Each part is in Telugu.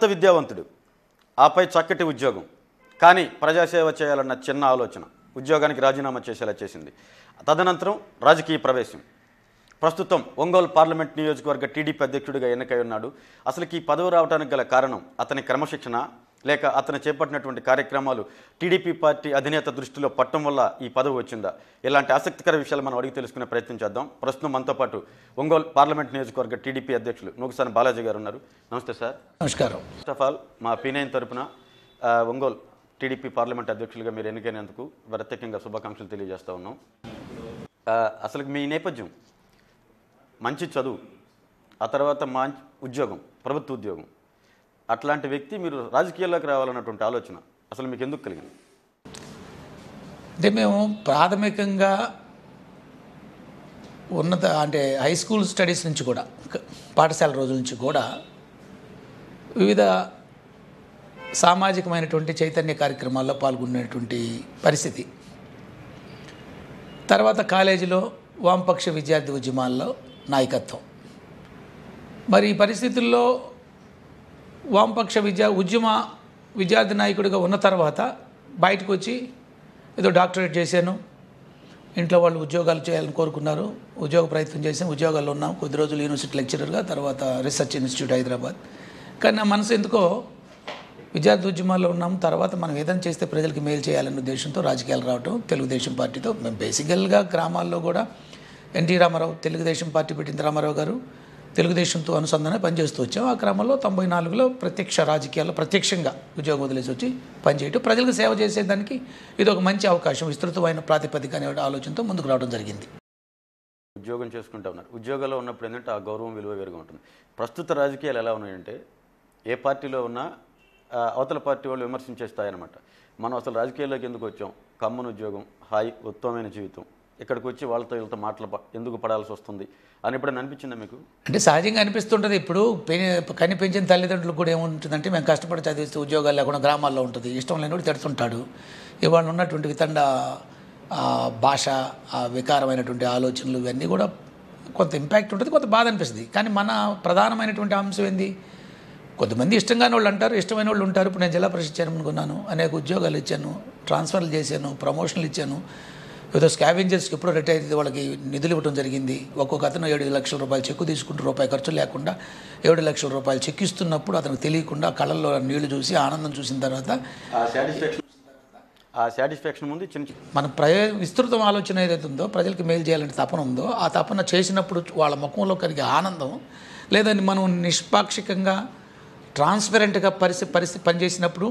ఉన్నత విద్యావంతుడు ఆపై చక్కటి ఉద్యోగం కానీ ప్రజాసేవ చేయాలన్న చిన్న ఆలోచన ఉద్యోగానికి రాజీనామా చేసేలా చేసింది తదనంతరం రాజకీయ ప్రవేశం ప్రస్తుతం ఒంగోలు పార్లమెంట్ నియోజకవర్గ టీడీపీ అధ్యక్షుడిగా ఎన్నికై ఉన్నాడు అసలుకి ఈ పదవి రావడానికి గల కారణం అతని క్రమశిక్షణ లేక అతను చేపట్టినటువంటి కార్యక్రమాలు టీడీపీ పార్టీ అధినేత దృష్టిలో పట్టడం వల్ల ఈ పదవి వచ్చిందా ఇలాంటి ఆసక్తికర విషయాలు మనం అడిగి తెలుసుకునే ప్రయత్నం చేద్దాం ప్రస్తుతం మనతో పాటు ఒంగోలు పార్లమెంట్ నియోజకవర్గ టీడీపీ అధ్యక్షులు నూకసాని బాలాజీ గారు ఉన్నారు నమస్తే సార్ నమస్కారం ఫస్ట్ ఆఫ్ ఆల్ మా పీనైన్ తరపున ఒంగోలు టీడీపీ పార్లమెంట్ అధ్యక్షులుగా మీరు ఎన్నికైనందుకు ప్రత్యేకంగా శుభాకాంక్షలు తెలియజేస్తూ ఉన్నాం అసలు మీ నేపథ్యం మంచి చదువు ఆ తర్వాత మంచి ఉద్యోగం ప్రభుత్వ ఉద్యోగం అట్లాంటి వ్యక్తి మీరు రాజకీయాల్లోకి రావాలన్నటువంటి ఆలోచన అసలు మీకు ఎందుకు కలిగింది అంటే మేము ప్రాథమికంగా ఉన్నత అంటే హై స్కూల్ స్టడీస్ నుంచి కూడా పాఠశాల రోజుల నుంచి కూడా వివిధ సామాజికమైనటువంటి చైతన్య కార్యక్రమాల్లో పాల్గొనేటువంటి పరిస్థితి తర్వాత కాలేజీలో వామపక్ష విద్యార్థి ఉద్యమాల్లో నాయకత్వం మరి ఈ పరిస్థితుల్లో వామపక్ష విద్యా ఉద్యమ విద్యార్థి నాయకుడిగా ఉన్న తర్వాత బయటకు వచ్చి ఏదో డాక్టరేట్ చేశాను ఇంట్లో వాళ్ళు ఉద్యోగాలు చేయాలని కోరుకున్నారు ఉద్యోగ ప్రయత్నం చేసాం ఉద్యోగాల్లో ఉన్నాం కొద్ది రోజులు యూనివర్సిటీ లెక్చరర్గా తర్వాత రీసెర్చ్ ఇన్స్టిట్యూట్ హైదరాబాద్ కానీ నా మనసు ఎందుకో విద్యార్థి ఉద్యమాల్లో ఉన్నాం తర్వాత మనం ఏదైనా చేస్తే ప్రజలకు మేలు చేయాలనే ఉద్దేశంతో రాజకీయాలు రావటం తెలుగుదేశం పార్టీతో మేము బేసికల్గా గ్రామాల్లో కూడా ఎన్టీ రామారావు తెలుగుదేశం పార్టీ పెట్టింది రామారావు గారు తెలుగుదేశంతో అనుసంధాన పనిచేస్తూ వచ్చాం ఆ క్రమంలో తొంభై నాలుగులో ప్రత్యక్ష రాజకీయాల్లో ప్రత్యక్షంగా ఉద్యోగం వదిలేసి వచ్చి పనిచేయటం ప్రజలకు సేవ చేసేదానికి ఇది ఒక మంచి అవకాశం విస్తృతమైన ప్రాతిపదిక అనే ఆలోచనతో ముందుకు రావడం జరిగింది ఉద్యోగం చేసుకుంటా ఉన్నారు ఉద్యోగాల్లో ఉన్నప్పుడు ఏంటంటే ఆ గౌరవం విలువ వేరుగా ఉంటుంది ప్రస్తుత రాజకీయాలు ఎలా ఉన్నాయంటే ఏ పార్టీలో ఉన్నా అవతల పార్టీ వాళ్ళు విమర్శించేస్తాయన్నమాట అనమాట మనం అసలు రాజకీయాల్లోకి ఎందుకు వచ్చాం కమ్మన ఉద్యోగం హాయి ఉత్తమమైన జీవితం ఇక్కడికి వచ్చి వాళ్ళతో వీళ్ళతో మాటలు ఎందుకు పడాల్సి వస్తుంది అని ఎప్పుడైనా అనిపించిందా మీకు అంటే సహజంగా అనిపిస్తుంటుంది ఇప్పుడు కని పెంచిన తల్లిదండ్రులు కూడా ఏముంటుందంటే మేము కష్టపడి చదివిస్తే ఉద్యోగాలు లేకుండా గ్రామాల్లో ఉంటుంది ఇష్టం కూడా తెడుతుంటాడు ఇవాళ ఉన్నటువంటి వితండ భాష వికారమైనటువంటి ఆలోచనలు ఇవన్నీ కూడా కొంత ఇంపాక్ట్ ఉంటుంది కొంత బాధ అనిపిస్తుంది కానీ మన ప్రధానమైనటువంటి అంశం ఏంది కొంతమంది ఇష్టంగానే వాళ్ళు అంటారు ఇష్టమైన వాళ్ళు ఉంటారు ఇప్పుడు నేను జిల్లా పరిషత్ చైర్మన్ కొన్నాను అనేక ఉద్యోగాలు ఇచ్చాను ట్రాన్స్ఫర్లు చేశాను ప్రమోషన్లు ఇచ్చాను ఏదో స్కావెంజర్స్కి ఎప్పుడో రిటైర్ అయితే వాళ్ళకి నిధులు ఇవ్వడం జరిగింది ఒక్కొక్క అతను ఏడు లక్షల రూపాయలు చెక్కు తీసుకుంటూ రూపాయి ఖర్చు లేకుండా ఏడు లక్షల రూపాయలు చెక్కిస్తున్నప్పుడు అతనికి తెలియకుండా కళ్ళల్లో నీళ్లు చూసి ఆనందం చూసిన తర్వాత మన ప్రయ విస్తృతం ఆలోచన ఏదైతే ఉందో ప్రజలకి మేలు చేయాలని తపన ఉందో ఆ తపన చేసినప్పుడు వాళ్ళ ముఖంలో కలిగే ఆనందం లేదని మనం నిష్పాక్షికంగా ట్రాన్స్పరెంట్గా పరిస్థితి పరిస్థితి పనిచేసినప్పుడు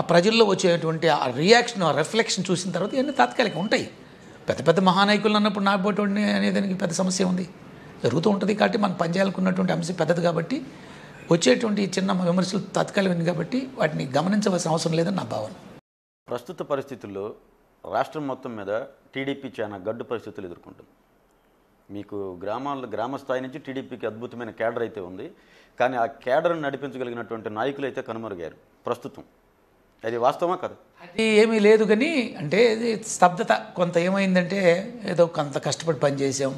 ఆ ప్రజల్లో వచ్చేటువంటి ఆ రియాక్షన్ ఆ రిఫ్లెక్షన్ చూసిన తర్వాత ఇవన్నీ తాత్కాలిక ఉంటాయి పెద్ద పెద్ద మహానాయకులు అన్నప్పుడు నాకుపోటువంటి అనేదానికి పెద్ద సమస్య ఉంది జరుగుతూ ఉంటుంది కాబట్టి మనం పనిచేయాలనుకున్నటువంటి అంశం పెద్దది కాబట్టి వచ్చేటువంటి చిన్న విమర్శలు తత్కాలం కాబట్టి వాటిని గమనించవలసిన అవసరం లేదని నా భావన ప్రస్తుత పరిస్థితుల్లో రాష్ట్రం మొత్తం మీద టీడీపీ చాలా గడ్డు పరిస్థితులు ఎదుర్కొంటుంది మీకు గ్రామాల్లో గ్రామ స్థాయి నుంచి టీడీపీకి అద్భుతమైన కేడర్ అయితే ఉంది కానీ ఆ కేడర్ను నడిపించగలిగినటువంటి నాయకులు అయితే కనుమరుగారు ప్రస్తుతం అది వాస్తవమా కదా అది ఏమీ లేదు కానీ అంటే స్తబ్దత కొంత ఏమైందంటే ఏదో కొంత కష్టపడి పనిచేసాం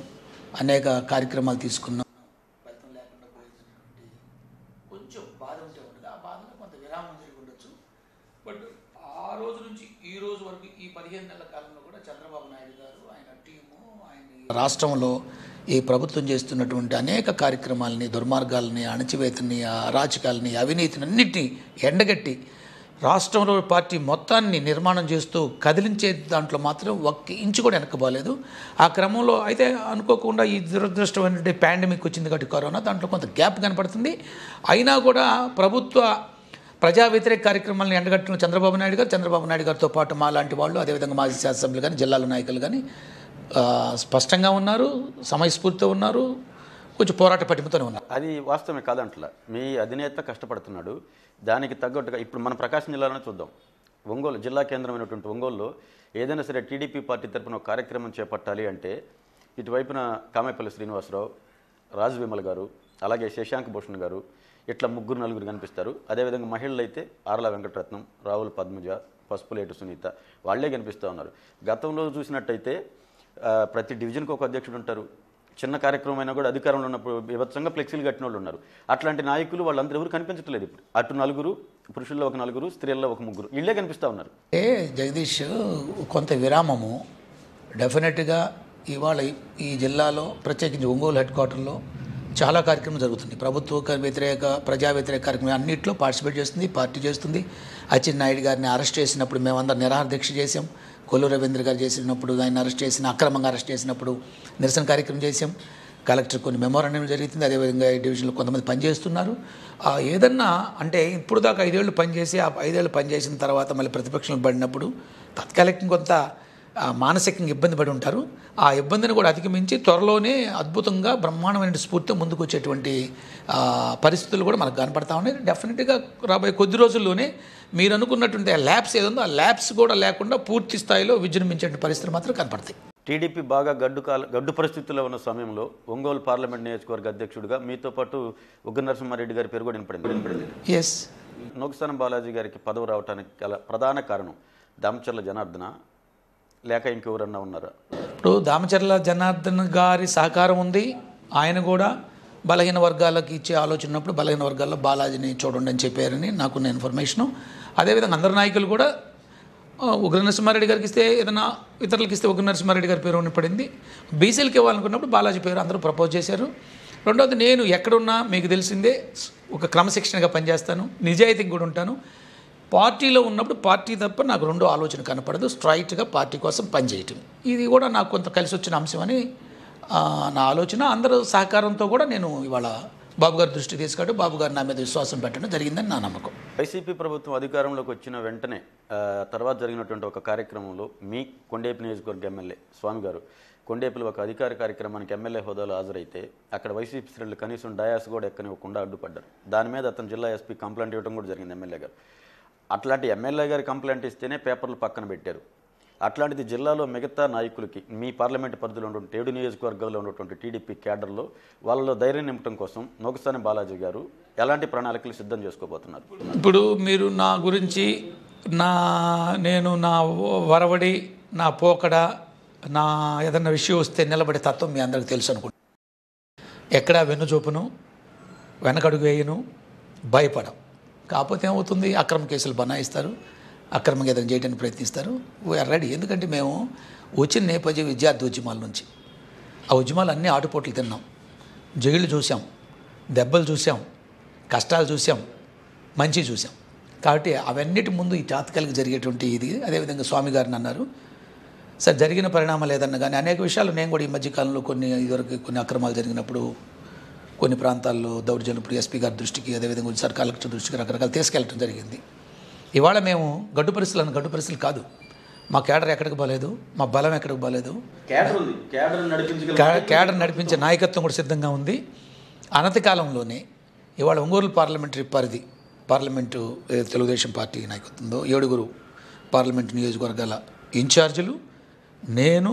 అనేక కార్యక్రమాలు తీసుకున్నాం రాష్ట్రంలో ఈ ప్రభుత్వం చేస్తున్నటువంటి అనేక కార్యక్రమాలని దుర్మార్గాలని అణచివేతని అరాచకాలని అవినీతిని అన్నింటినీ ఎండగట్టి రాష్ట్రంలో పార్టీ మొత్తాన్ని నిర్మాణం చేస్తూ కదిలించే దాంట్లో మాత్రం ఒక్క ఇంచు కూడా వెనక్కబోలేదు ఆ క్రమంలో అయితే అనుకోకుండా ఈ దురదృష్టమైనటువంటి పాండమిక్ వచ్చింది కాబట్టి కరోనా దాంట్లో కొంత గ్యాప్ కనపడుతుంది అయినా కూడా ప్రభుత్వ ప్రజా వ్యతిరేక కార్యక్రమాలను ఎండగట్టిన చంద్రబాబు నాయుడు గారు చంద్రబాబు నాయుడు గారితో పాటు మా లాంటి వాళ్ళు అదేవిధంగా మాజీ శాసనసభ్యులు కానీ జిల్లాల నాయకులు కానీ స్పష్టంగా ఉన్నారు సమయస్ఫూర్తితో ఉన్నారు కొంచెం పోరాట పటిమతోనే ఉన్నారు అది వాస్తవమే కాదంటలా మీ అధినేత కష్టపడుతున్నాడు దానికి తగ్గట్టుగా ఇప్పుడు మన ప్రకాశం జిల్లాలోనే చూద్దాం ఒంగోలు జిల్లా కేంద్రమైనటువంటి ఒంగోలులో ఏదైనా సరే టీడీపీ పార్టీ తరపున ఒక కార్యక్రమం చేపట్టాలి అంటే ఇటువైపున కామేపల్లి శ్రీనివాసరావు రాజు విమల్ గారు అలాగే శశాంక్ భూషణ్ గారు ఇట్లా ముగ్గురు నలుగురు కనిపిస్తారు అదేవిధంగా మహిళలు అయితే ఆర్ల వెంకటరత్నం రావుల పద్మజ పసుపులేటు సునీత వాళ్లే కనిపిస్తూ ఉన్నారు గతంలో చూసినట్టయితే ప్రతి డివిజన్కి ఒక అధ్యక్షుడు ఉంటారు చిన్న కార్యక్రమం అయినా కూడా అధికారంలో ఉన్నప్పుడు వివత్సంగా ఫ్లెక్సీలు కట్టిన వాళ్ళు ఉన్నారు అట్లాంటి నాయకులు వాళ్ళందరూ ఎవరు కనిపించట్లేదు ఇప్పుడు అటు నలుగురు పురుషుల్లో ఒక నలుగురు స్త్రీల్లో ఒక ముగ్గురు వీళ్ళే కనిపిస్తూ ఉన్నారు ఏ జగదీష్ కొంత విరామము డెఫినెట్గా ఇవాళ ఈ జిల్లాలో ప్రత్యేకించి ఒంగోలు హెడ్ క్వార్టర్లో చాలా కార్యక్రమం జరుగుతుంది ప్రభుత్వ వ్యతిరేక ప్రజా వ్యతిరేక కార్యక్రమం అన్నింటిలో పార్టిసిపేట్ చేస్తుంది పార్టీ చేస్తుంది అచ్చెన్ నాయుడు గారిని అరెస్ట్ చేసినప్పుడు మేమందరం నిరాహార దీక్ష చేసాం కొల్లు రవీంద్ర గారు చేసినప్పుడు ఆయన అరెస్ట్ చేసిన అక్రమంగా అరెస్ట్ చేసినప్పుడు నిరసన కార్యక్రమం చేసాం కలెక్టర్ కొన్ని మెమోరాండం జరుగుతుంది అదేవిధంగా డివిజన్లో కొంతమంది పనిచేస్తున్నారు ఏదన్నా అంటే ఇప్పుడు దాకా ఐదేళ్ళు పనిచేసి ఆ ఐదేళ్ళు పనిచేసిన తర్వాత మళ్ళీ ప్రతిపక్షంలో పడినప్పుడు తత్కాలికంగా కొంత మానసికంగా ఇబ్బంది పడి ఉంటారు ఆ ఇబ్బందిని కూడా అధిగమించి త్వరలోనే అద్భుతంగా బ్రహ్మాండమైన స్ఫూర్తి ముందుకు వచ్చేటువంటి పరిస్థితులు కూడా మనకు కనపడతా ఉన్నాయి డెఫినెట్గా రాబోయే కొద్ది రోజుల్లోనే మీరు అనుకున్నటువంటి ఆ ల్యాబ్స్ ఏదో ఆ ల్యాబ్స్ కూడా లేకుండా పూర్తి స్థాయిలో విజృంభించే పరిస్థితి మాత్రం కనపడతాయి టీడీపీ బాగా గడ్డు కాల గడ్డు పరిస్థితుల్లో ఉన్న సమయంలో ఒంగోలు పార్లమెంట్ నియోజకవర్గ అధ్యక్షుడిగా మీతో పాటు ఉగ్రనరసింహారెడ్డి నరసింహారెడ్డి గారి పేరు కూడా వినపడింది ఎస్ నోకిసానం బాలాజీ గారికి పదవి రావడానికి గల ప్రధాన కారణం దామచర్ల జనార్దన లేక ఇంకెవరన్నా ఉన్నారా ఇప్పుడు దామచర్ల జనార్దన్ గారి సహకారం ఉంది ఆయన కూడా బలహీన వర్గాలకు ఇచ్చే ఆలోచన ఉన్నప్పుడు బలహీన వర్గాల్లో బాలాజీని చూడండి అని చెప్పారని నాకున్న ఇన్ఫర్మేషను అదేవిధంగా అందరు నాయకులు కూడా ఉగ్ర నరసింహారెడ్డి గారికి ఇస్తే ఏదైనా ఇతరులకి ఇస్తే ఉగ్ర నరసింహారెడ్డి గారి పేరు పడింది బీసీలకి ఇవ్వాలనుకున్నప్పుడు బాలాజీ పేరు అందరూ ప్రపోజ్ చేశారు రెండవది నేను ఎక్కడున్నా మీకు తెలిసిందే ఒక క్రమశిక్షణగా పనిచేస్తాను నిజాయితీకి కూడా ఉంటాను పార్టీలో ఉన్నప్పుడు పార్టీ తప్ప నాకు రెండో ఆలోచన కనపడదు స్ట్రైట్గా పార్టీ కోసం పనిచేయటం ఇది కూడా నాకు కొంత కలిసి వచ్చిన అంశం అని నా ఆలోచన అందరూ సహకారంతో కూడా నేను ఇవాళ బాబు దృష్టి తీసుకోవడం బాబు గారు నా మీద విశ్వాసం పెట్టడం జరిగిందని నా నమ్మకం వైసీపీ ప్రభుత్వం అధికారంలోకి వచ్చిన వెంటనే తర్వాత జరిగినటువంటి ఒక కార్యక్రమంలో మీ కొండేపు నియోజకవర్గ ఎమ్మెల్యే స్వామి గారు కొండేపులు ఒక అధికార కార్యక్రమానికి ఎమ్మెల్యే హోదాలో హాజరైతే అక్కడ వైసీపీ శ్రేణులు కనీసం డయాస్ కూడా ఎక్కనివ్వకుండా అడ్డుపడ్డారు దాని మీద అతను జిల్లా ఎస్పీ కంప్లైంట్ ఇవ్వడం కూడా జరిగింది ఎమ్మెల్యే గారు అట్లాంటి ఎమ్మెల్యే గారు కంప్లైంట్ ఇస్తేనే పేపర్లు పక్కన పెట్టారు అట్లాంటిది జిల్లాలో మిగతా నాయకులకి మీ పార్లమెంట్ పరిధిలో ఉన్నటువంటి ఏడు నియోజకవర్గాల్లో ఉన్నటువంటి టీడీపీ క్యాడర్లో వాళ్ళలో ధైర్యం నింపడం కోసం నోకసాని బాలాజీ గారు ఎలాంటి ప్రణాళికలు సిద్ధం చేసుకోబోతున్నారు ఇప్పుడు మీరు నా గురించి నా నేను నా వరవడి నా పోకడ నా ఏదన్నా విషయం వస్తే నిలబడే తత్వం మీ అందరికి తెలుసు అనుకుంటా ఎక్కడా వెన్ను చూపును వెనకడుగు వేయను భయపడం కాకపోతే ఏమవుతుంది అక్రమ కేసులు బనాయిస్తారు అక్రమంగా ఏదైనా చేయడానికి ప్రయత్నిస్తారు వీఆర్ రెడీ ఎందుకంటే మేము వచ్చిన నేపథ్య విద్యార్థి ఉద్యమాల నుంచి ఆ ఉద్యమాలు అన్నీ ఆటుపోట్లు తిన్నాం జైళ్ళు చూసాం దెబ్బలు చూసాం కష్టాలు చూసాం మంచి చూసాం కాబట్టి అవన్నిటి ముందు ఈ తాత్కాలిక జరిగేటువంటి ఇది అదేవిధంగా స్వామి గారిని అన్నారు సార్ జరిగిన పరిణామాలు ఏదన్నా కానీ అనేక విషయాలు నేను కూడా ఈ మధ్యకాలంలో కొన్ని ఇదివరకు కొన్ని అక్రమాలు జరిగినప్పుడు కొన్ని ప్రాంతాల్లో దౌర్జన్యప్పుడు ఎస్పీ గారి దృష్టికి అదేవిధంగా సార్ కలెక్టర్ దృష్టికి రకరకాలు తీసుకెళ్ళడం జరిగింది ఇవాళ మేము గడ్డు పరిస్థితులు అన్న గడ్డు పరిస్థితులు కాదు మా కేడర్ ఎక్కడికి పోలేదు మా బలం ఎక్కడికి పోలేదు కేడర్ నడిపించే నాయకత్వం కూడా సిద్ధంగా ఉంది అనతి కాలంలోనే ఇవాళ ఒంగోలు పార్లమెంటరీ పరిధి పార్లమెంటు తెలుగుదేశం పార్టీ నాయకత్వంలో ఏడుగురు పార్లమెంటు నియోజకవర్గాల ఇన్ఛార్జీలు నేను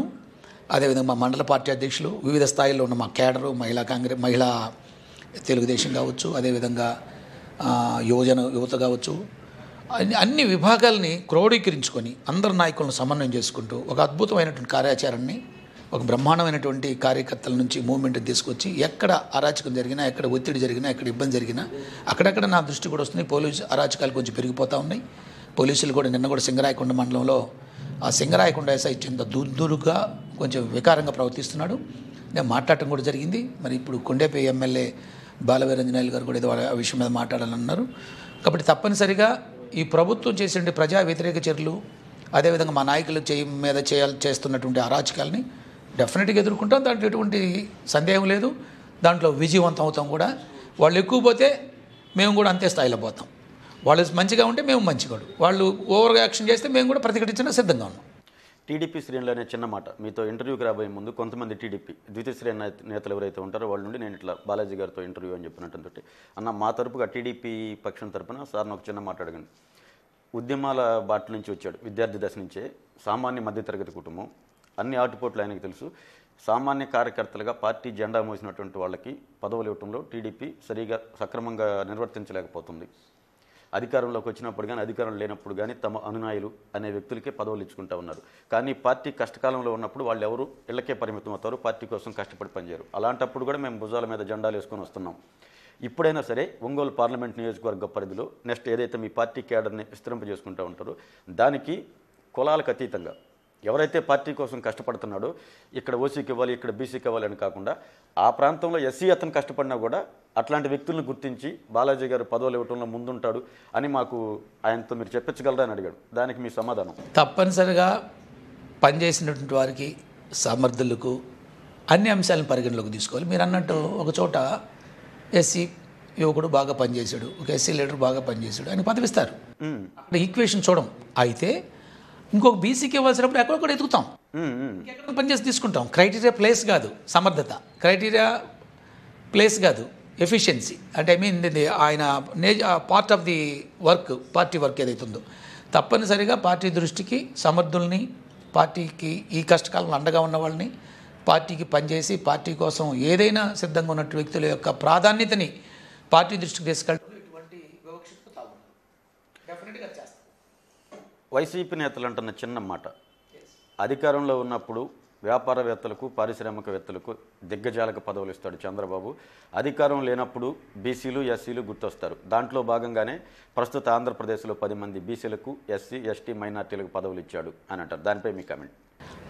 అదేవిధంగా మా మండల పార్టీ అధ్యక్షులు వివిధ స్థాయిల్లో ఉన్న మా కేడరు మహిళా కాంగ్రెస్ మహిళా తెలుగుదేశం కావచ్చు అదేవిధంగా యువజన యువత కావచ్చు అన్ని విభాగాల్ని క్రోడీకరించుకొని అందరి నాయకులను సమన్వయం చేసుకుంటూ ఒక అద్భుతమైనటువంటి కార్యాచరణని ఒక బ్రహ్మాండమైనటువంటి కార్యకర్తల నుంచి మూవ్మెంట్ తీసుకొచ్చి ఎక్కడ అరాచకం జరిగినా ఎక్కడ ఒత్తిడి జరిగినా ఎక్కడ ఇబ్బంది జరిగినా అక్కడక్కడ నా దృష్టి కూడా వస్తుంది పోలీసు అరాచకాలు కొంచెం పెరిగిపోతూ ఉన్నాయి పోలీసులు కూడా నిన్న కూడా సింగరాయకొండ మండలంలో ఆ సింగరాయకొండ ఎస్ఐ చెంత దూదురుగా కొంచెం వికారంగా ప్రవర్తిస్తున్నాడు నేను మాట్లాడటం కూడా జరిగింది మరి ఇప్పుడు కొండేపై ఎమ్మెల్యే బాలవీరంజనాయులు గారు కూడా ఏదో ఆ విషయం మీద మాట్లాడాలన్నారు కాబట్టి తప్పనిసరిగా ఈ ప్రభుత్వం చేసే ప్రజా వ్యతిరేక చర్యలు అదేవిధంగా మా నాయకులు చేయి మీద చేయాలి చేస్తున్నటువంటి అరాచకాలని డెఫినెట్గా ఎదుర్కొంటాం దాంట్లో ఎటువంటి సందేహం లేదు దాంట్లో విజయవంతం అవుతాం కూడా వాళ్ళు ఎక్కువ పోతే మేము కూడా అంతే స్థాయిలో పోతాం వాళ్ళు మంచిగా ఉంటే మేము మంచిగా వాళ్ళు ఓవర్ యాక్షన్ చేస్తే మేము కూడా ప్రతిఘటించడం సిద్ధంగా ఉన్నాం టీడీపీ శ్రేణులు అనే చిన్న మాట మీతో ఇంటర్వ్యూకి రాబోయే ముందు కొంతమంది టీడీపీ ద్వితీయ శ్రేణి నేతలు ఎవరైతే ఉంటారో వాళ్ళ నుండి నేను ఇట్లా బాలాజీ గారితో ఇంటర్వ్యూ అని చెప్పినట్టు అన్న మా తరపుగా టీడీపీ పక్షం తరపున సార్ నాకు చిన్న మాట ఉద్యమాల బాట నుంచి వచ్చాడు విద్యార్థి దశ నుంచే సామాన్య మధ్యతరగతి కుటుంబం అన్ని ఆటుపోట్లు ఆయనకు తెలుసు సామాన్య కార్యకర్తలుగా పార్టీ జెండా మోసినటువంటి వాళ్ళకి పదవులు ఇవ్వటంలో టీడీపీ సరిగా సక్రమంగా నిర్వర్తించలేకపోతుంది అధికారంలోకి వచ్చినప్పుడు కానీ అధికారం లేనప్పుడు కానీ తమ అనునాయులు అనే వ్యక్తులకే పదవులు ఇచ్చుకుంటూ ఉన్నారు కానీ పార్టీ కష్టకాలంలో ఉన్నప్పుడు వాళ్ళు ఎవరు ఇళ్లకే పరిమితం అవుతారు పార్టీ కోసం కష్టపడి పనిచేయరు అలాంటప్పుడు కూడా మేము భుజాల మీద జెండాలు వేసుకొని వస్తున్నాం ఇప్పుడైనా సరే ఒంగోలు పార్లమెంట్ నియోజకవర్గ పరిధిలో నెక్స్ట్ ఏదైతే మీ పార్టీ క్యాడర్ని విస్తరింపజేసుకుంటూ ఉంటారో దానికి కులాలకు అతీతంగా ఎవరైతే పార్టీ కోసం కష్టపడుతున్నాడో ఇక్కడ ఓసీకి ఇవ్వాలి ఇక్కడ బీసీకి ఇవ్వాలి అని కాకుండా ఆ ప్రాంతంలో ఎస్సీ అతను కష్టపడినా కూడా అట్లాంటి వ్యక్తులను గుర్తించి బాలాజీ గారు పదవులు ఇవ్వటంలో ముందుంటాడు అని మాకు ఆయనతో మీరు చెప్పించగలరా అని అడిగాడు దానికి మీ సమాధానం తప్పనిసరిగా పనిచేసినటువంటి వారికి సమర్థులకు అన్ని అంశాలను పరిగణలోకి తీసుకోవాలి మీరు అన్నట్టు ఒక చోట ఎస్సీ యువకుడు బాగా పనిచేశాడు ఒక ఎస్సీ లీడర్ బాగా పనిచేశాడు అని పదవిస్తారు అక్కడ ఈక్వేషన్ చూడం అయితే ఇంకొక బీసీకి ఇవ్వాల్సినప్పుడు ఎక్కడ కూడా ఎదుగుతాం ఎక్కడ పనిచేసి తీసుకుంటాం క్రైటీరియా ప్లేస్ కాదు సమర్థత క్రైటీరియా ప్లేస్ కాదు ఎఫిషియన్సీ అంటే ఐ మీన్ ఆయన part of the work party work ఏదైతుందో తప్పనిసరిగా పార్టీ దృష్టికి సమర్థుల్ని పార్టీకి ఈ కష్టకాలంలో అండగా ఉన్న వాళ్ళని పార్టీకి పనిచేసి పార్టీ కోసం ఏదైనా సిద్ధంగా ఉన్నట్టు వ్యక్తుల యొక్క ప్రాధాన్యతని పార్టీ దృష్టికి తీసుకెళ్ళి వైసీపీ నేతలు అంటున్న చిన్న మాట అధికారంలో ఉన్నప్పుడు వ్యాపారవేత్తలకు పారిశ్రామికవేత్తలకు దిగ్గజాలక పదవులు ఇస్తాడు చంద్రబాబు అధికారం లేనప్పుడు బీసీలు ఎస్సీలు గుర్తొస్తారు దాంట్లో భాగంగానే ప్రస్తుత ఆంధ్రప్రదేశ్లో పది మంది బీసీలకు ఎస్సీ ఎస్టీ మైనార్టీలకు పదవులు ఇచ్చాడు అని అంటారు దానిపై మీ కమెంట్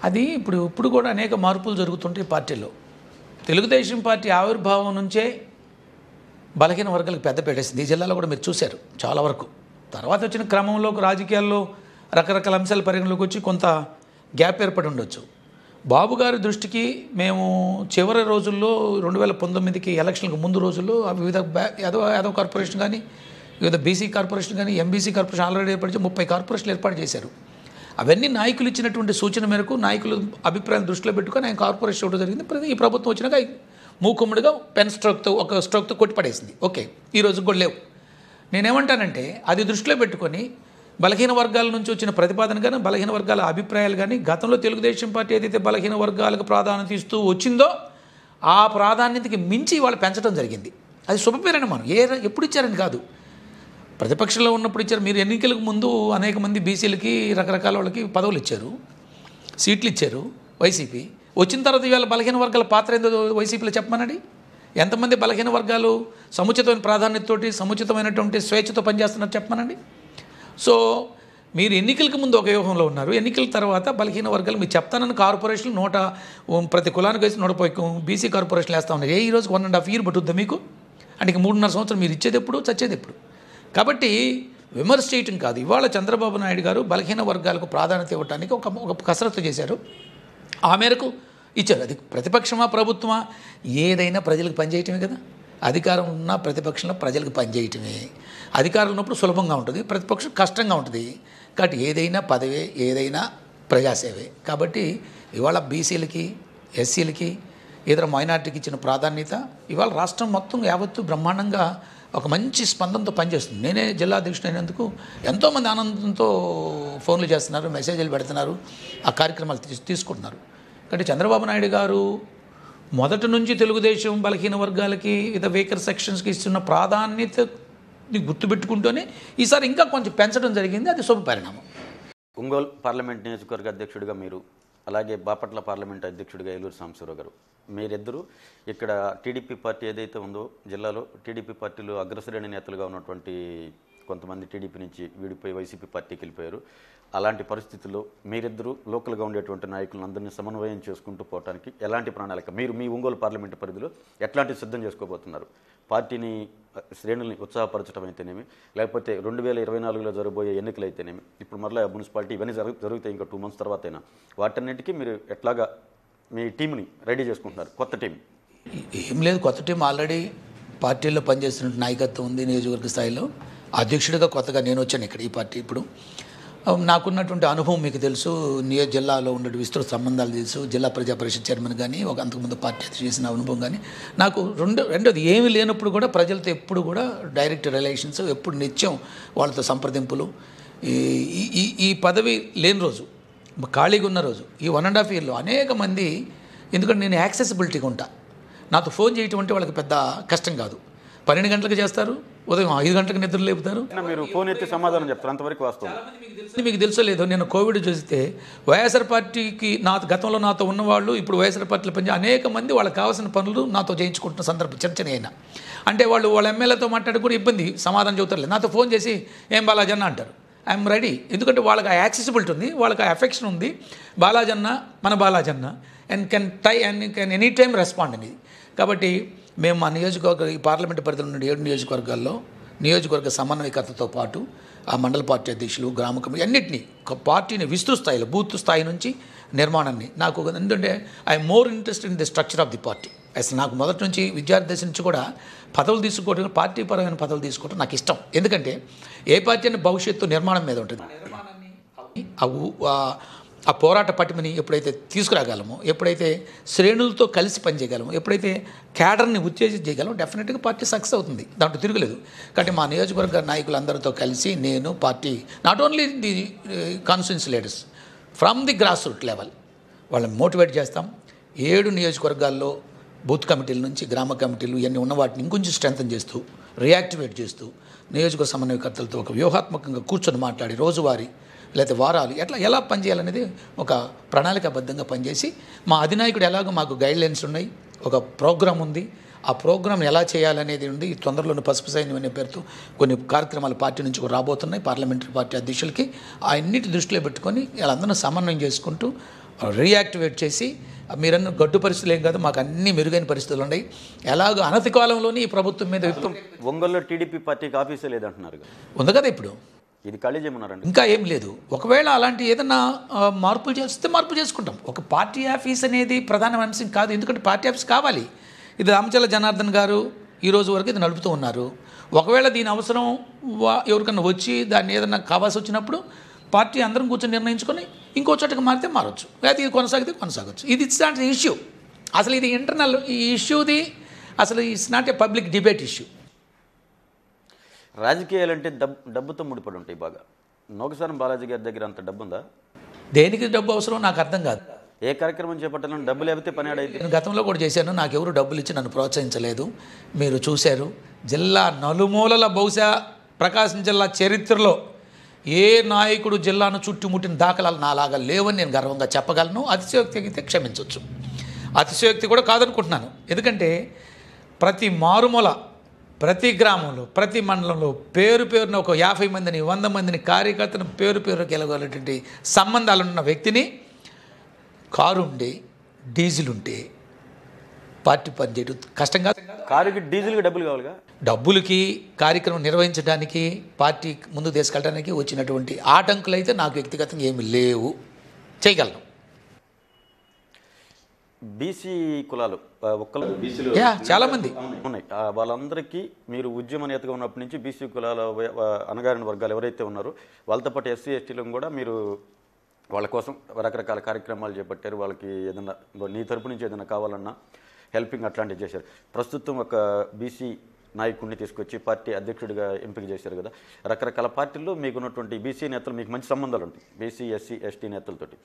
అది ఇప్పుడు ఇప్పుడు కూడా అనేక మార్పులు జరుగుతుంటాయి పార్టీలో తెలుగుదేశం పార్టీ ఆవిర్భావం నుంచే బలహీన వర్గాలకు పెద్ద పెట్టేసింది ఈ జిల్లాలో కూడా మీరు చూశారు చాలా వరకు తర్వాత వచ్చిన క్రమంలో రాజకీయాల్లో రకరకాల అంశాలు పరిగణలోకి వచ్చి కొంత గ్యాప్ ఏర్పడి ఉండొచ్చు బాబు గారి దృష్టికి మేము చివరి రోజుల్లో రెండు వేల పంతొమ్మిదికి ఎలక్షన్లకు ముందు రోజుల్లో వివిధ యాదవ యాదవ్ కార్పొరేషన్ కానీ వివిధ బీసీ కార్పొరేషన్ కానీ ఎంబీసీ కార్పొరేషన్ ఆల్రెడీ ఏర్పడి ముప్పై కార్పొరేషన్లు ఏర్పాటు చేశారు అవన్నీ నాయకులు ఇచ్చినటువంటి సూచన మేరకు నాయకులు అభిప్రాయం దృష్టిలో పెట్టుకొని ఆయన కార్పొరేషన్ ఇవ్వడం జరిగింది ఈ ప్రభుత్వం వచ్చినాక మూకుమ్ముడిగా పెన్ స్ట్రోక్తో ఒక స్ట్రోక్తో కొట్టిపడేసింది ఓకే ఈరోజు కూడా లేవు నేనేమంటానంటే అది దృష్టిలో పెట్టుకొని బలహీన వర్గాల నుంచి వచ్చిన ప్రతిపాదన కానీ బలహీన వర్గాల అభిప్రాయాలు కానీ గతంలో తెలుగుదేశం పార్టీ ఏదైతే బలహీన వర్గాలకు ప్రాధాన్యత ఇస్తూ వచ్చిందో ఆ ప్రాధాన్యతకి మించి వాళ్ళు పెంచడం జరిగింది అది మనం ఏ ఎప్పుడు ఇచ్చారని కాదు ప్రతిపక్షంలో ఉన్నప్పుడు ఇచ్చారు మీరు ఎన్నికలకు ముందు అనేక మంది బీసీలకి రకరకాల వాళ్ళకి పదవులు ఇచ్చారు సీట్లు ఇచ్చారు వైసీపీ వచ్చిన తర్వాత ఇవాళ బలహీన వర్గాల పాత్ర ఏందో వైసీపీలో చెప్పమనండి ఎంతమంది బలహీన వర్గాలు సముచితమైన ప్రాధాన్యతతోటి సముచితమైనటువంటి స్వేచ్ఛతో పనిచేస్తున్నారు చెప్పమనండి సో మీరు ఎన్నికలకు ముందు ఒక వ్యూహంలో ఉన్నారు ఎన్నికల తర్వాత బలహీన వర్గాలు మీరు చెప్తానని కార్పొరేషన్ నూట ప్రతి కులానికి వేసి నూట బీసీ కార్పొరేషన్లు వేస్తా ఉన్నాయి ఏ ఈ రోజు వన్ అండ్ హాఫ్ ఇయర్ పట్టుద్దా మీకు అంటే మూడున్నర సంవత్సరం మీరు ఇచ్చేది ఎప్పుడు చచ్చేది ఎప్పుడు కాబట్టి విమర్శ చేయటం కాదు ఇవాళ చంద్రబాబు నాయుడు గారు బలహీన వర్గాలకు ప్రాధాన్యత ఇవ్వడానికి ఒక ఒక కసరత్తు చేశారు ఆ మేరకు ఇచ్చారు అది ప్రతిపక్షమా ప్రభుత్వమా ఏదైనా ప్రజలకు పనిచేయటమే కదా అధికారం ఉన్న ప్రతిపక్షంలో ప్రజలకు పనిచేయటమే అధికారం ఉన్నప్పుడు సులభంగా ఉంటుంది ప్రతిపక్షం కష్టంగా ఉంటుంది కాబట్టి ఏదైనా పదవే ఏదైనా ప్రజాసేవే కాబట్టి ఇవాళ బీసీలకి ఎస్సీలకి ఇతర మైనార్టీకి ఇచ్చిన ప్రాధాన్యత ఇవాళ రాష్ట్రం మొత్తం యావత్తు బ్రహ్మాండంగా ఒక మంచి స్పందనతో పనిచేస్తుంది నేనే జిల్లా అధ్యక్షుడు అయినందుకు ఎంతోమంది ఆనందంతో ఫోన్లు చేస్తున్నారు మెసేజ్లు పెడుతున్నారు ఆ కార్యక్రమాలు తీసుకుంటున్నారు కాబట్టి చంద్రబాబు నాయుడు గారు మొదటి నుంచి తెలుగుదేశం బలహీన వర్గాలకి ఇతర వేకర్ సెక్షన్స్కి ఇస్తున్న ప్రాధాన్యతని గుర్తుపెట్టుకుంటూనే ఈసారి ఇంకా కొంచెం పెంచడం జరిగింది అది శుభ పరిణామం ఒంగోలు పార్లమెంట్ నియోజకవర్గ అధ్యక్షుడిగా మీరు అలాగే బాపట్ల పార్లమెంట్ అధ్యక్షుడిగా ఏలూరు సాంబశివరావు గారు మీరిద్దరూ ఇక్కడ టీడీపీ పార్టీ ఏదైతే ఉందో జిల్లాలో టీడీపీ పార్టీలో అగ్రశ్రేణి నేతలుగా ఉన్నటువంటి కొంతమంది టీడీపీ నుంచి వీడిపోయి వైసీపీ పార్టీకి వెళ్ళిపోయారు అలాంటి పరిస్థితుల్లో మీరిద్దరూ లోకల్గా ఉండేటువంటి నాయకులను అందరినీ సమన్వయం చేసుకుంటూ పోవడానికి ఎలాంటి ప్రణాళిక మీరు మీ ఒంగోలు పార్లమెంటు పరిధిలో ఎట్లాంటి సిద్ధం చేసుకోబోతున్నారు పార్టీని శ్రేణుల్ని ఉత్సాహపరచడం అయితేనేమి లేకపోతే రెండు వేల ఇరవై నాలుగులో జరగబోయే ఎన్నికలు అయితేనేమి ఇప్పుడు మరలా మున్సిపాలిటీ ఇవన్నీ జరుగు జరుగుతాయి ఇంకా టూ మంత్స్ తర్వాత అయినా వాటన్నింటికీ మీరు ఎట్లాగా మీ టీంని రెడీ చేసుకుంటున్నారు కొత్త టీం ఏం లేదు కొత్త టీం ఆల్రెడీ పార్టీలో పనిచేస్తున్న నాయకత్వం ఉంది నియోజకవర్గ స్థాయిలో అధ్యక్షుడిగా కొత్తగా నేను వచ్చాను ఇక్కడ ఈ పార్టీ ఇప్పుడు నాకున్నటువంటి అనుభవం మీకు తెలుసు నియో జిల్లాలో ఉండే విస్తృత సంబంధాలు తెలుసు జిల్లా ప్రజా పరిషత్ చైర్మన్ కానీ ఒక అంతకుముందు పార్టీ చేసిన అనుభవం కానీ నాకు రెండు రెండోది ఏమి లేనప్పుడు కూడా ప్రజలతో ఎప్పుడు కూడా డైరెక్ట్ రిలేషన్స్ ఎప్పుడు నిత్యం వాళ్ళతో సంప్రదింపులు ఈ ఈ పదవి లేని రోజు ఖాళీగా ఉన్న రోజు ఈ వన్ అండ్ హాఫ్ ఇయర్లో అనేక మంది ఎందుకంటే నేను యాక్సెసిబిలిటీగా ఉంటా నాతో ఫోన్ చేయటం అంటే వాళ్ళకి పెద్ద కష్టం కాదు పన్నెండు గంటలకు చేస్తారు ఉదయం ఐదు గంటలకు నిద్ర లేపుతారు మీరు ఫోన్ ఎత్తి సమాధానం చెప్తారు అంతవరకు వస్తుంది మీకు తెలుసలేదు నేను కోవిడ్ చూస్తే వైఎస్ఆర్ పార్టీకి నా గతంలో నాతో ఉన్నవాళ్ళు ఇప్పుడు వైఎస్ఆర్ పార్టీలో పనిచే అనేక మంది వాళ్ళకి కావాల్సిన పనులు నాతో చేయించుకుంటున్న సందర్భం చర్చనైనా అంటే వాళ్ళు వాళ్ళ ఎమ్మెల్యేతో మాట్లాడుకుని ఇబ్బంది సమాధానం చెబుతారు నాతో ఫోన్ చేసి ఏం బాలాజన్న అంటారు ఐఎమ్ రెడీ ఎందుకంటే వాళ్ళకి ఆ యాక్సెసిబిలిటీ ఉంది వాళ్ళకి ఆ ఎఫెక్షన్ ఉంది బాలాజన్న మన బాలాజన్న and can tie and can any time respond అనేది కాబట్టి మేము మా నియోజకవర్గ ఈ పార్లమెంట్ పరిధిలో ఉన్న ఏడు నియోజకవర్గాల్లో నియోజకవర్గ సమన్వయకర్తతో పాటు ఆ మండల పార్టీ అధ్యక్షులు గ్రామ కమిటీ అన్నింటినీ పార్టీని విస్తృత స్థాయిలో బూత్ స్థాయి నుంచి నిర్మాణాన్ని నాకు ఎందుకంటే I'm more interest in the structure of the party అసలు నాకు మొదటి నుంచి విద్యార్థి దశ నుంచి కూడా పదవులు తీసుకోవడం పార్టీ పరమైన పదవులు తీసుకోవడం నాకు ఇష్టం ఎందుకంటే ఏ పార్టీ అనే భవిష్యత్తు నిర్మాణం మీద ఉంటుంది ఆ ఆ పోరాట పటిమని ఎప్పుడైతే తీసుకురాగలమో ఎప్పుడైతే శ్రేణులతో కలిసి పనిచేయగలము ఎప్పుడైతే క్యాడర్ని ఉత్తేజించగలమో డెఫినెట్గా పార్టీ సక్సెస్ అవుతుంది దాంట్లో తిరగలేదు కాబట్టి మా నియోజకవర్గ నాయకులందరితో కలిసి నేను party not only the constituency leaders from the grass root level వాళ్ళని మోటివేట్ చేస్తాం ఏడు నియోజకవర్గాల్లో బూత్ కమిటీల నుంచి గ్రామ కమిటీలు ఇవన్నీ ఉన్న వాటిని ఇంకొంచెం స్ట్రెంగ్తన్ చేస్తూ రియాక్టివేట్ చేస్తూ నియోజకవర్గ సమన్వయకర్తలతో ఒక వ్యూహాత్మకంగా కూర్చొని మాట్లాడి రోజువారీ లేకపోతే వారాలు ఎట్లా ఎలా పనిచేయాలనేది ఒక ప్రణాళికాబద్ధంగా పనిచేసి మా అధినాయకుడు ఎలాగో మాకు గైడ్లైన్స్ ఉన్నాయి ఒక ప్రోగ్రాం ఉంది ఆ ప్రోగ్రాం ఎలా చేయాలనేది ఉంది తొందరలోని పసుపు సైన్యం అనే పేరుతో కొన్ని కార్యక్రమాలు పార్టీ నుంచి కూడా రాబోతున్నాయి పార్లమెంటరీ పార్టీ అధ్యక్షులకి అన్నిటి దృష్టిలో పెట్టుకొని వీళ్ళందరూ సమన్వయం చేసుకుంటూ రీయాక్టివేట్ చేసి మీరన్న గడ్డు పరిస్థితులు ఏం కాదు మాకు అన్ని మెరుగైన పరిస్థితులు ఉన్నాయి ఎలాగో అనతి కాలంలోనే ఈ ప్రభుత్వం మీద ఒంగోలు టీడీపీ పార్టీకి ఆఫీసే లేదంటున్నారు ఉంది కదా ఇప్పుడు ఇది ఖాళీజేయమన్నారండి ఇంకా ఏం లేదు ఒకవేళ అలాంటి ఏదన్నా మార్పులు చేస్తే మార్పు చేసుకుంటాం ఒక పార్టీ ఆఫీస్ అనేది ప్రధాన అంశం కాదు ఎందుకంటే పార్టీ ఆఫీస్ కావాలి ఇది రామచల జనార్దన్ గారు ఈ రోజు వరకు ఇది నడుపుతూ ఉన్నారు ఒకవేళ దీని అవసరం ఎవరికన్నా వచ్చి దాన్ని ఏదన్నా కావాల్సి వచ్చినప్పుడు పార్టీ అందరం కూర్చొని నిర్ణయించుకొని ఇంకో చోటకి మారితే మారచ్చు లేకపోతే ఇది కొనసాగితే కొనసాగచ్చు ఇది ఇట్స్ నాట్ ఇష్యూ అసలు ఇది ఇంటర్నల్ ఈ ఇష్యూది అసలు it's not a public debate issue రాజకీయాలు అంటే డబ్బు డబ్బుతో ముడిపడి ఉంటాయి బాగా నోకసారం బాలాజీ గారి దగ్గర అంత డబ్బు ఉందా దేనికి డబ్బు అవసరం నాకు అర్థం కాదు ఏ కార్యక్రమం చేపట్టాలని డబ్బు లేకపోతే పని అడైతే నేను గతంలో కూడా చేశాను నాకు ఎవరు డబ్బులు ఇచ్చి నన్ను ప్రోత్సహించలేదు మీరు చూశారు జిల్లా నలుమూలల బహుశా ప్రకాశం జిల్లా చరిత్రలో ఏ నాయకుడు జిల్లాను చుట్టుముట్టిన దాఖలాలు నాలాగా లేవని నేను గర్వంగా చెప్పగలను అతిశయోక్తి అయితే క్షమించవచ్చు అతిశయోక్తి కూడా కాదనుకుంటున్నాను ఎందుకంటే ప్రతి మారుమూల ప్రతి గ్రామంలో ప్రతి మండలంలో పేరు పేరున ఒక యాభై మందిని వంద మందిని కార్యకర్తను పేరు పేరు కలగలటువంటి సంబంధాలు ఉన్న వ్యక్తిని కారు ఉండి డీజిల్ ఉంటే పార్టీ పనిచేయడం కష్టం కాదు కారుకి డీజిల్కి డబ్బులు కావాలిగా డబ్బులకి కార్యక్రమం నిర్వహించడానికి పార్టీ ముందు తీసుకెళ్ళడానికి వచ్చినటువంటి ఆటంకులు అయితే నాకు వ్యక్తిగతంగా ఏమి లేవు చేయగలను బీసీ కులాలు ఒక్కలు బీసీలు చాలా మంది ఉన్నాయి వాళ్ళందరికీ మీరు ఉద్యమ నేతగా ఉన్నప్పటి నుంచి బీసీ కులాల అనగారిన వర్గాలు ఎవరైతే ఉన్నారో వాళ్ళతో పాటు ఎస్సీ ఎస్టీలను కూడా మీరు వాళ్ళ కోసం రకరకాల కార్యక్రమాలు చేపట్టారు వాళ్ళకి ఏదైనా నీ తరపు నుంచి ఏదైనా కావాలన్నా హెల్పింగ్ అట్లాంటివి చేశారు ప్రస్తుతం ఒక బీసీ నాయకుడిని తీసుకొచ్చి పార్టీ అధ్యక్షుడిగా ఎంపిక చేశారు కదా రకరకాల పార్టీల్లో మీకున్నటువంటి బీసీ నేతలు మీకు మంచి సంబంధాలు ఉంటాయి బీసీ ఎస్సీ ఎస్టీ నేతలతోటి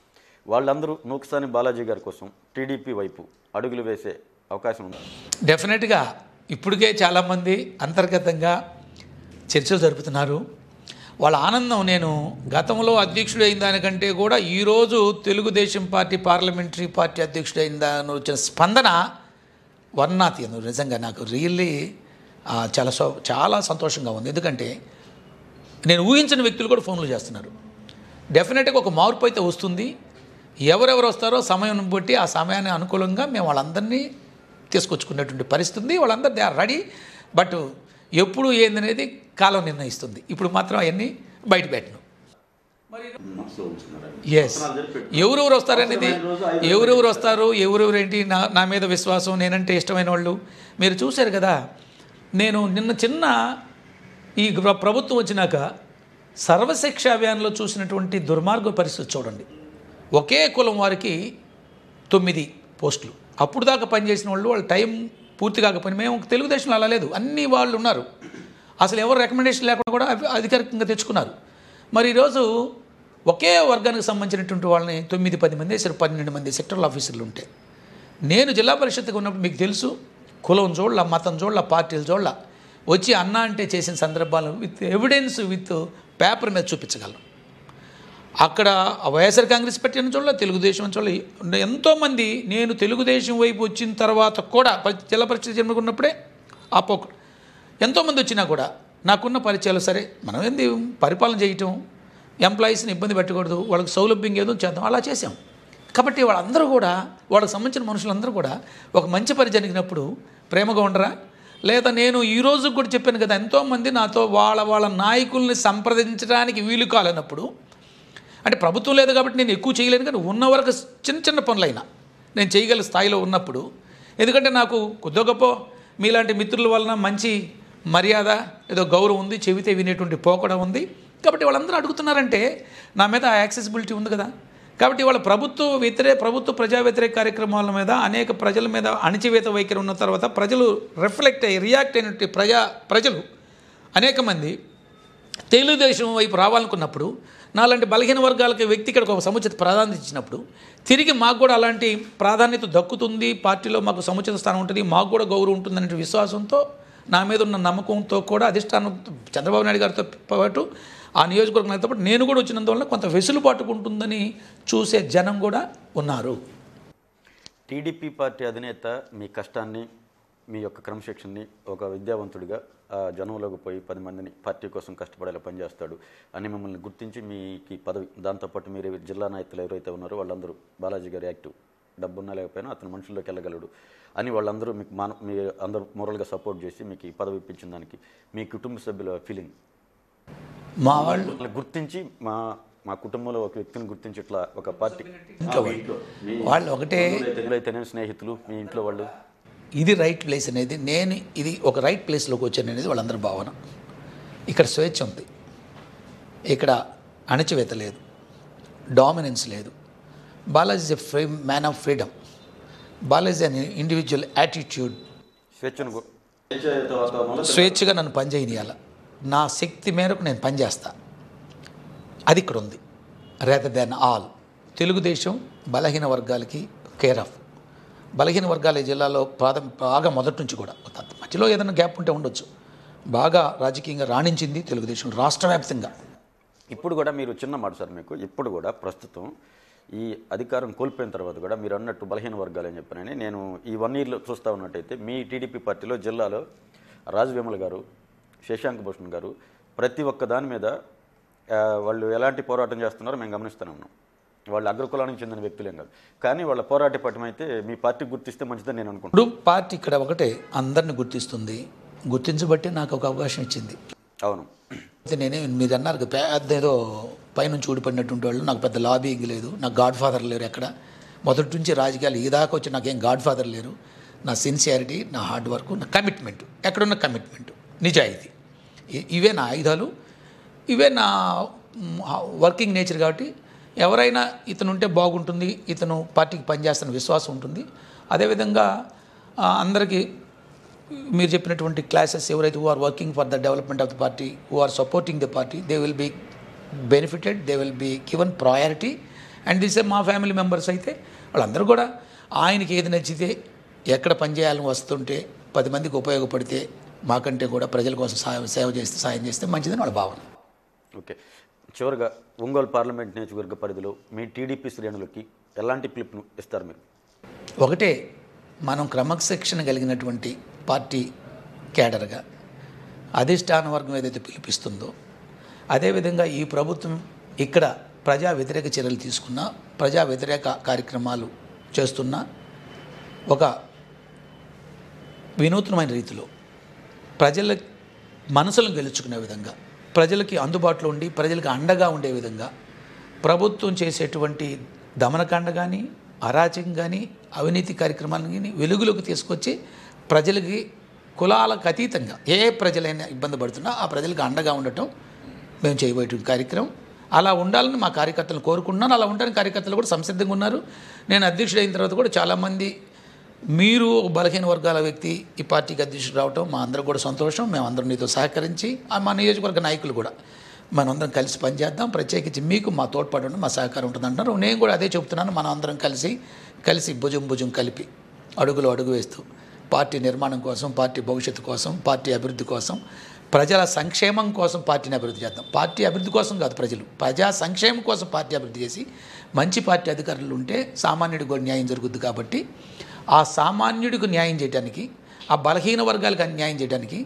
వాళ్ళందరూ నూక్సాని బాలాజీ గారి కోసం టీడీపీ వైపు అడుగులు వేసే అవకాశం ఉంది డెఫినెట్గా ఇప్పటికే చాలామంది అంతర్గతంగా చర్చలు జరుపుతున్నారు వాళ్ళ ఆనందం నేను గతంలో అధ్యక్షుడు అయిన దానికంటే కూడా ఈరోజు తెలుగుదేశం పార్టీ పార్లమెంటరీ పార్టీ అయిన దాని వచ్చిన స్పందన వర్ణాతి నిజంగా నాకు రియల్లీ చాలా సో చాలా సంతోషంగా ఉంది ఎందుకంటే నేను ఊహించిన వ్యక్తులు కూడా ఫోన్లు చేస్తున్నారు డెఫినెట్గా ఒక మార్పు అయితే వస్తుంది ఎవరెవరు వస్తారో సమయం బట్టి ఆ సమయాన్ని అనుకూలంగా మేము వాళ్ళందరినీ తీసుకొచ్చుకునేటువంటి పరిస్థితి ఉంది వాళ్ళందరూ దే ఆర్ రెడీ బట్ ఎప్పుడు ఏందనేది కాలం నిర్ణయిస్తుంది ఇప్పుడు మాత్రం అవన్నీ బయట పెట్టను ఎస్ ఎవరెవరు వస్తారనేది ఎవరెవరు వస్తారు ఎవరెవరు ఏంటి నా నా మీద విశ్వాసం నేనంటే ఇష్టమైన వాళ్ళు మీరు చూశారు కదా నేను నిన్న చిన్న ఈ ప్రభుత్వం వచ్చినాక సర్వశిక్ష అభియాన్లో చూసినటువంటి దుర్మార్గ పరిస్థితి చూడండి ఒకే కులం వారికి తొమ్మిది పోస్టులు అప్పుడు దాకా పనిచేసిన వాళ్ళు వాళ్ళ టైం పూర్తి కాకపోయినా మేము తెలుగుదేశంలో అలా లేదు అన్ని వాళ్ళు ఉన్నారు అసలు ఎవరు రికమెండేషన్ లేకుండా కూడా అధికారికంగా తెచ్చుకున్నారు మరి ఈరోజు ఒకే వర్గానికి సంబంధించినటువంటి వాళ్ళని తొమ్మిది పది మంది వేసారు పన్నెండు మంది సెక్టరల్ ఆఫీసర్లు ఉంటే నేను జిల్లా పరిషత్కి ఉన్నప్పుడు మీకు తెలుసు కులం చూడల మతం చూడల పార్టీలు చూడాల వచ్చి అన్న అంటే చేసిన సందర్భాలు విత్ ఎవిడెన్స్ విత్ పేపర్ మీద చూపించగలను అక్కడ వైఎస్ఆర్ కాంగ్రెస్ పార్టీ చూడాలి తెలుగుదేశం చూడాలి ఎంతోమంది నేను తెలుగుదేశం వైపు వచ్చిన తర్వాత కూడా జిల్లా పరిస్థితి జన్మకున్నప్పుడే ఆ పోక్ ఎంతోమంది వచ్చినా కూడా నాకున్న పరిచయాలు సరే మనం ఏంది పరిపాలన చేయటం ఎంప్లాయీస్ని ఇబ్బంది పెట్టకూడదు వాళ్ళకి సౌలభ్యం ఏదో చేద్దాం అలా చేసాం కాబట్టి వాళ్ళందరూ కూడా వాళ్ళకి సంబంధించిన మనుషులందరూ కూడా ఒక మంచి పని జరిగినప్పుడు ప్రేమగా ఉండరా లేదా నేను ఈరోజు కూడా చెప్పాను కదా ఎంతోమంది నాతో వాళ్ళ వాళ్ళ నాయకుల్ని సంప్రదించడానికి వీలు కాలేనప్పుడు అంటే ప్రభుత్వం లేదు కాబట్టి నేను ఎక్కువ చేయలేను కానీ ఉన్న వరకు చిన్న చిన్న పనులైనా నేను చేయగల స్థాయిలో ఉన్నప్పుడు ఎందుకంటే నాకు కొద్దో గొప్ప మీలాంటి మిత్రుల వలన మంచి మర్యాద ఏదో గౌరవం ఉంది చెవితే వినేటువంటి పోకడం ఉంది కాబట్టి వాళ్ళందరూ అడుగుతున్నారంటే నా మీద ఆ యాక్సెసిబిలిటీ ఉంది కదా కాబట్టి వాళ్ళ ప్రభుత్వ వ్యతిరేక ప్రభుత్వ ప్రజా వ్యతిరేక కార్యక్రమాల మీద అనేక ప్రజల మీద అణచివేత వైఖరి ఉన్న తర్వాత ప్రజలు రిఫ్లెక్ట్ అయ్యి రియాక్ట్ అయినట్టు ప్రజా ప్రజలు అనేక మంది తెలుగుదేశం వైపు రావాలనుకున్నప్పుడు నాలాంటి బలహీన వర్గాలకి వ్యక్తి ఇక్కడ ఒక సముచిత ప్రాధాన్యత ఇచ్చినప్పుడు తిరిగి మాకు కూడా అలాంటి ప్రాధాన్యత దక్కుతుంది పార్టీలో మాకు సముచిత స్థానం ఉంటుంది మాకు కూడా గౌరవం ఉంటుందనే విశ్వాసంతో నా మీద ఉన్న నమ్మకంతో కూడా అధిష్టానం చంద్రబాబు నాయుడు గారితో పాటు ఆ నియోజకవర్గం పాటు నేను కూడా వచ్చినందువల్ల కొంత వెసులుబాటు ఉంటుందని చూసే జనం కూడా ఉన్నారు టీడీపీ పార్టీ అధినేత మీ కష్టాన్ని మీ యొక్క క్రమశిక్షణని ఒక విద్యావంతుడిగా జనంలోకి పోయి పది మందిని పార్టీ కోసం కష్టపడేలా పనిచేస్తాడు అని మిమ్మల్ని గుర్తించి మీకు పదవి దాంతోపాటు మీరు జిల్లా నాయకులు ఎవరైతే ఉన్నారో వాళ్ళందరూ బాలాజీ గారు యాక్టివ్ డబ్బున్నా లేకపోయినా అతను మనుషుల్లోకి వెళ్ళగలడు అని వాళ్ళందరూ మీకు మన మీ అందరూ మొరల్గా సపోర్ట్ చేసి మీకు ఈ పదవి ఇప్పించిన దానికి మీ కుటుంబ సభ్యుల ఫీలింగ్ మా వాళ్ళు గుర్తించి మా మా కుటుంబంలో ఒక వ్యక్తిని గుర్తించి ఇట్లా ఒక పార్టీ వాళ్ళు ఒకటే తెలుగులైతేనే స్నేహితులు మీ ఇంట్లో వాళ్ళు ఇది రైట్ ప్లేస్ అనేది నేను ఇది ఒక రైట్ ప్లేస్లోకి వచ్చాను అనేది వాళ్ళందరి భావన ఇక్కడ స్వేచ్ఛ ఉంది ఇక్కడ అణచివేత లేదు డామినెన్స్ లేదు Balaji is a free man of freedom Balaji అనే ఇండివిజువల్ యాటిట్యూడ్ స్వేచ్ఛగా నన్ను పనిచేయనియాల నా శక్తి మేరకు నేను పనిచేస్తా అది ఇక్కడ ఉంది రేదర్ దాన్ ఆల్ తెలుగుదేశం బలహీన వర్గాలకి కేర్ ఆఫ్ బలహీన వర్గాలు ఈ జిల్లాలో ప్రాథమ బాగా మొదటి నుంచి కూడా మధ్యలో ఏదైనా గ్యాప్ ఉంటే ఉండొచ్చు బాగా రాజకీయంగా రాణించింది తెలుగుదేశం రాష్ట్ర వ్యాప్తంగా ఇప్పుడు కూడా మీరు చిన్న మాట సార్ మీకు ఇప్పుడు కూడా ప్రస్తుతం ఈ అధికారం కోల్పోయిన తర్వాత కూడా మీరు అన్నట్టు బలహీన వర్గాలు అని చెప్పినని నేను ఈ వన్ ఇయర్లో చూస్తూ ఉన్నట్టయితే మీ టీడీపీ పార్టీలో జిల్లాలో రాజు విమల్ గారు శశాంక భూషణ్ గారు ప్రతి ఒక్క దాని మీద వాళ్ళు ఎలాంటి పోరాటం చేస్తున్నారో మేము గమనిస్తూనే ఉన్నాం వాళ్ళు అగ్రకులానికి చెందిన వ్యక్తులేం కాదు కానీ వాళ్ళ పోరాట పటం అయితే మీ పార్టీ గుర్తిస్తే మంచిదని నేను అనుకుంటాను ఇప్పుడు పార్టీ ఇక్కడ ఒకటే అందరిని గుర్తిస్తుంది గుర్తించబట్టి నాకు ఒక అవకాశం ఇచ్చింది అవును అయితే నేనే మీరు అన్నారు పెద్ద ఏదో పైనుంచి ఊడిపడినటువంటి వాళ్ళు నాకు పెద్ద లాబీయింగ్ లేదు నాకు గాడ్ ఫాదర్ లేరు ఎక్కడ మొదటి నుంచి రాజకీయాలు ఈ దాకా వచ్చి నాకేం గాడ్ ఫాదర్ లేరు నా సిన్సియారిటీ నా హార్డ్ వర్క్ నా కమిట్మెంట్ ఎక్కడున్న కమిట్మెంట్ నిజాయితీ ఇవే నా ఆయుధాలు ఇవే నా వర్కింగ్ నేచర్ కాబట్టి ఎవరైనా ఇతను ఉంటే బాగుంటుంది ఇతను పార్టీకి పనిచేస్తున్న విశ్వాసం ఉంటుంది అదేవిధంగా అందరికీ మీరు చెప్పినటువంటి క్లాసెస్ ఎవరైతే who are working for the development of the party who are supporting the party they will be benefited they will be given priority and this మా ఫ్యామిలీ మెంబర్స్ అయితే వాళ్ళందరూ కూడా ఆయనకి ఏది నచ్చితే ఎక్కడ పనిచేయాలని వస్తుంటే పది మందికి ఉపయోగపడితే మాకంటే కూడా ప్రజల కోసం సేవ చేస్తే సాయం చేస్తే మంచిదని వాళ్ళ భావన ఓకే చివరిగా ఒంగోలు పార్లమెంట్ నియోజకవర్గ పరిధిలో మీ టీడీపీ శ్రేణులకి ఎలాంటి పిలుపును ఇస్తారు మీరు ఒకటే మనం క్రమశిక్షణ కలిగినటువంటి పార్టీ కేడర్గా అధిష్టాన వర్గం ఏదైతే పిలిపిస్తుందో అదేవిధంగా ఈ ప్రభుత్వం ఇక్కడ ప్రజా వ్యతిరేక చర్యలు తీసుకున్నా ప్రజా వ్యతిరేక కార్యక్రమాలు చేస్తున్న ఒక వినూత్నమైన రీతిలో ప్రజల మనసులను గెలుచుకునే విధంగా ప్రజలకి అందుబాటులో ఉండి ప్రజలకు అండగా ఉండే విధంగా ప్రభుత్వం చేసేటువంటి దమనకాండ కానీ అరాచకం కానీ అవినీతి కార్యక్రమాలను కానీ వెలుగులోకి తీసుకొచ్చి ప్రజలకి కులాలకు అతీతంగా ఏ ప్రజలైనా ఇబ్బంది పడుతున్నా ఆ ప్రజలకు అండగా ఉండటం మేము చేయబోయే కార్యక్రమం అలా ఉండాలని మా కార్యకర్తలు కోరుకుంటున్నాను అలా ఉండడానికి కార్యకర్తలు కూడా సంసిద్ధంగా ఉన్నారు నేను అధ్యక్షుడు అయిన తర్వాత కూడా చాలామంది మీరు బలహీన వర్గాల వ్యక్తి ఈ పార్టీకి అధ్యక్షుడు రావటం మా అందరూ కూడా సంతోషం మేమందరం నీతో సహకరించి మా నియోజకవర్గ నాయకులు కూడా మనందరం కలిసి పనిచేద్దాం ప్రత్యేకించి మీకు మా తోడ్పాటు ఉండి మా సహకారం ఉంటుంది అంటున్నారు నేను కూడా అదే చెప్తున్నాను మనం అందరం కలిసి కలిసి భుజం భుజం కలిపి అడుగులు అడుగు వేస్తూ పార్టీ నిర్మాణం కోసం పార్టీ భవిష్యత్తు కోసం పార్టీ అభివృద్ధి కోసం ప్రజల సంక్షేమం కోసం పార్టీని అభివృద్ధి చేద్దాం పార్టీ అభివృద్ధి కోసం కాదు ప్రజలు ప్రజా సంక్షేమం కోసం పార్టీ అభివృద్ధి చేసి మంచి పార్టీ అధికారులు ఉంటే సామాన్యుడికి న్యాయం జరుగుద్ది కాబట్టి ఆ సామాన్యుడికి న్యాయం చేయడానికి ఆ బలహీన వర్గాలకు అన్యాయం చేయడానికి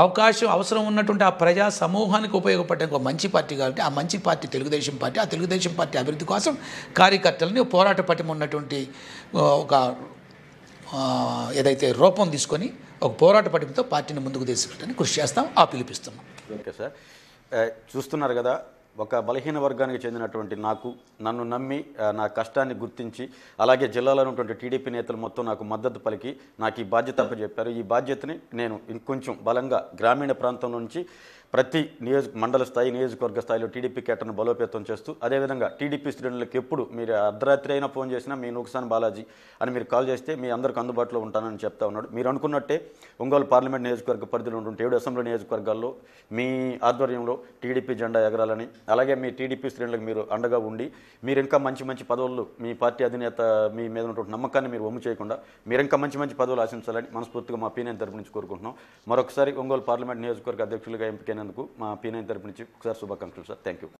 అవకాశం అవసరం ఉన్నటువంటి ఆ ప్రజా సమూహానికి ఉపయోగపడే ఒక మంచి పార్టీ కాబట్టి ఆ మంచి పార్టీ తెలుగుదేశం పార్టీ ఆ తెలుగుదేశం పార్టీ అభివృద్ధి కోసం కార్యకర్తలని పోరాట పటిమ ఉన్నటువంటి ఒక ఏదైతే రూపం తీసుకొని ఒక పోరాట పట్టింపుతో పార్టీని ముందుకు తీసుకెళ్ళడానికి కృషి చేస్తాం ఆ పిలిపిస్తున్నాం ఓకే సార్ చూస్తున్నారు కదా ఒక బలహీన వర్గానికి చెందినటువంటి నాకు నన్ను నమ్మి నా కష్టాన్ని గుర్తించి అలాగే జిల్లాలో ఉన్నటువంటి టీడీపీ నేతలు మొత్తం నాకు మద్దతు పలికి నాకు ఈ బాధ్యత చెప్పారు ఈ బాధ్యతని నేను ఇంకొంచెం బలంగా గ్రామీణ ప్రాంతం నుంచి ప్రతి నియోజక మండల స్థాయి నియోజకవర్గ స్థాయిలో టీడీపీ కేటర్ను బలోపేతం చేస్తూ అదేవిధంగా టీడీపీ శ్రేణులకు ఎప్పుడు మీరు అర్ధరాత్రి అయినా ఫోన్ చేసినా మీ నూకసాన్ బాలాజీ అని మీరు కాల్ చేస్తే మీ అందరికీ అందుబాటులో ఉంటానని చెప్తా ఉన్నాడు మీరు అనుకున్నట్టే ఒంగోలు పార్లమెంట్ నియోజకవర్గ పరిధిలో ఉంటుంటే ఏడు అసెంబ్లీ నియోజకవర్గాల్లో మీ ఆధ్వర్యంలో టీడీపీ జెండా ఎగరాలని అలాగే మీ టీడీపీ శ్రేణులకు మీరు అండగా ఉండి మీరు ఇంకా మంచి మంచి పదవులు మీ పార్టీ అధినేత మీ మీద ఉన్నటువంటి నమ్మకాన్ని మీరు ఒమ్ము చేయకుండా మీరు ఇంకా మంచి మంచి పదవులు ఆశించాలని మనస్ఫూర్తిగా మా పీనియన్ తరపు నుంచి కోరుకుంటున్నాం మరొకసారి ఒంగోలు పార్లమెంట్ నియోజకవర్గ అధ్యక్షులుగా ఎంపికైన పెట్టినందుకు మా పీనాయన్ తరపు నుంచి ఒకసారి శుభాకాంక్షలు సార్ థ్యాంక్ యూ